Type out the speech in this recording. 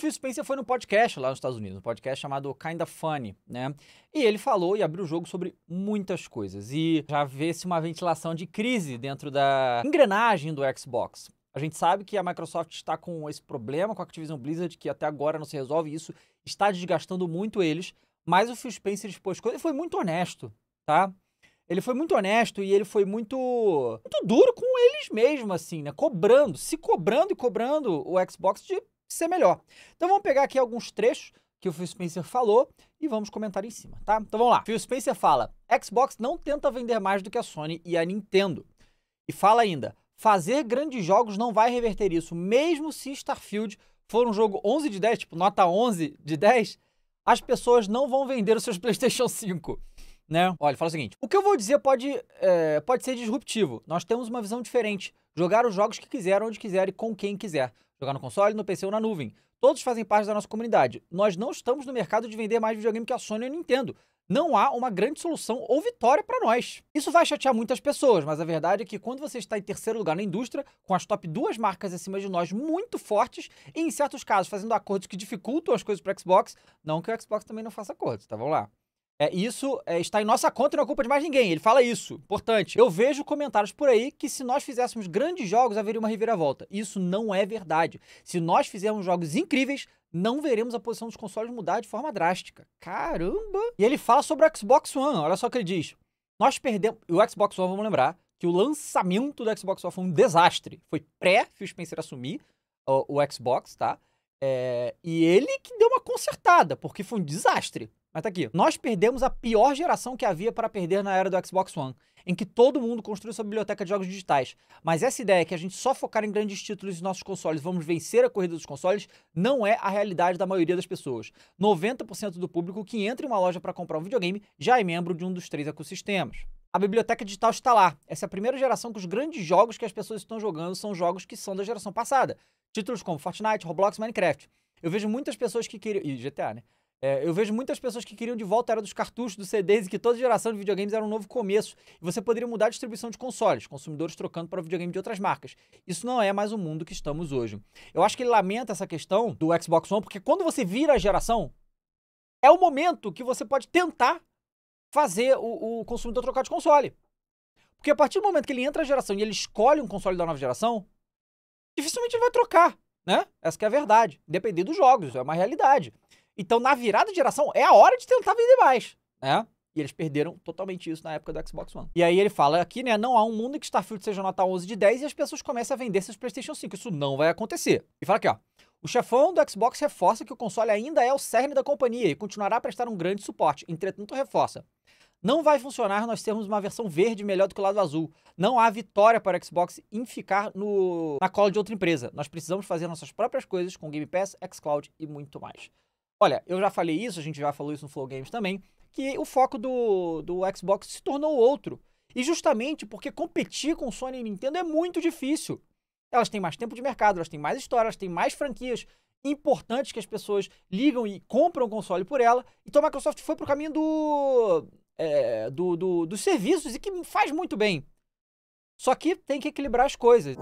Phil Spencer foi no podcast lá nos Estados Unidos, um podcast chamado Kinda Funny, né? E ele falou e abriu o jogo sobre muitas coisas. E já vê-se uma ventilação de crise dentro da engrenagem do Xbox. A gente sabe que a Microsoft está com esse problema com a Activision Blizzard, que até agora não se resolve, isso está desgastando muito eles. Mas o Phil Spencer expôs coisas ele foi muito honesto, tá? Ele foi muito honesto e ele foi muito, muito duro com eles mesmo, assim, né? Cobrando, se cobrando e cobrando o Xbox de ser melhor. Então vamos pegar aqui alguns trechos que o Phil Spencer falou e vamos comentar em cima, tá? Então vamos lá. Phil Spencer fala: Xbox não tenta vender mais do que a Sony e a Nintendo. E fala ainda: fazer grandes jogos não vai reverter isso, mesmo se Starfield for um jogo 11 de 10, tipo nota 11 de 10, as pessoas não vão vender os seus PlayStation 5 né? Olha, fala o seguinte: o que eu vou dizer pode, é, pode ser disruptivo. Nós temos uma visão diferente. Jogar os jogos que quiser, onde quiser e com quem quiser. Jogar no console, no PC ou na nuvem. Todos fazem parte da nossa comunidade. Nós não estamos no mercado de vender mais videogame que a Sony e a Nintendo. Não há uma grande solução ou vitória para nós. Isso vai chatear muitas pessoas, mas a verdade é que quando você está em terceiro lugar na indústria, com as top duas marcas acima de nós muito fortes, e em certos casos fazendo acordos que dificultam as coisas para Xbox, não que o Xbox também não faça acordos, tá? Vamos lá. É, isso é, está em nossa conta e não é culpa de mais ninguém. Ele fala isso. Importante. Eu vejo comentários por aí que se nós fizéssemos grandes jogos, haveria uma reviravolta. Isso não é verdade. Se nós fizermos jogos incríveis, não veremos a posição dos consoles mudar de forma drástica. Caramba! E ele fala sobre o Xbox One. Olha só o que ele diz. Nós perdemos. O Xbox One, vamos lembrar, que o lançamento do Xbox One foi um desastre. Foi pré-Phil Spencer assumir o, o Xbox, tá? É, e ele que deu uma consertada, porque foi um desastre. Mas tá aqui. Nós perdemos a pior geração que havia para perder na era do Xbox One, em que todo mundo construiu sua biblioteca de jogos digitais. Mas essa ideia que a gente só focar em grandes títulos nos nossos consoles, vamos vencer a corrida dos consoles, não é a realidade da maioria das pessoas. 90% do público que entra em uma loja para comprar um videogame já é membro de um dos três ecossistemas. A biblioteca digital está lá. Essa é a primeira geração que os grandes jogos que as pessoas estão jogando são jogos que são da geração passada. Títulos como Fortnite, Roblox, Minecraft. Eu vejo muitas pessoas que queriam. E GTA, né? É, eu vejo muitas pessoas que queriam de volta a era dos cartuchos, dos CDs e que toda geração de videogames era um novo começo. E você poderia mudar a distribuição de consoles, consumidores trocando para videogame de outras marcas. Isso não é mais o mundo que estamos hoje. Eu acho que ele lamenta essa questão do Xbox One, porque quando você vira a geração, é o momento que você pode tentar fazer o, o consumidor trocar de console. Porque a partir do momento que ele entra a geração e ele escolhe um console da nova geração, dificilmente ele vai trocar, né? Essa é a verdade. Depender dos jogos, é uma realidade. Então, na virada de geração, é a hora de tentar vender mais, né? E eles perderam totalmente isso na época do Xbox One. E aí ele fala aqui, né? Não há um mundo em que Starfield seja nota 11 de 10 e as pessoas começam a vender seus PlayStation 5. Isso não vai acontecer. E fala aqui, ó. O chefão do Xbox reforça que o console ainda é o cerne da companhia e continuará a prestar um grande suporte. Entretanto, reforça. Não vai funcionar nós termos uma versão verde melhor do que o lado azul. Não há vitória para o Xbox em ficar no, na cola de outra empresa. Nós precisamos fazer nossas próprias coisas com Game Pass, xCloud e muito mais. Olha, eu já falei isso, a gente já falou isso no Flow Games também, que o foco do, do Xbox se tornou outro. E justamente porque competir com Sony e Nintendo é muito difícil. Elas têm mais tempo de mercado, elas têm mais história, elas têm mais franquias importantes que as pessoas ligam e compram o console por ela. Então a Microsoft foi pro caminho do é, do, do, dos serviços e que faz muito bem. Só que tem que equilibrar as coisas.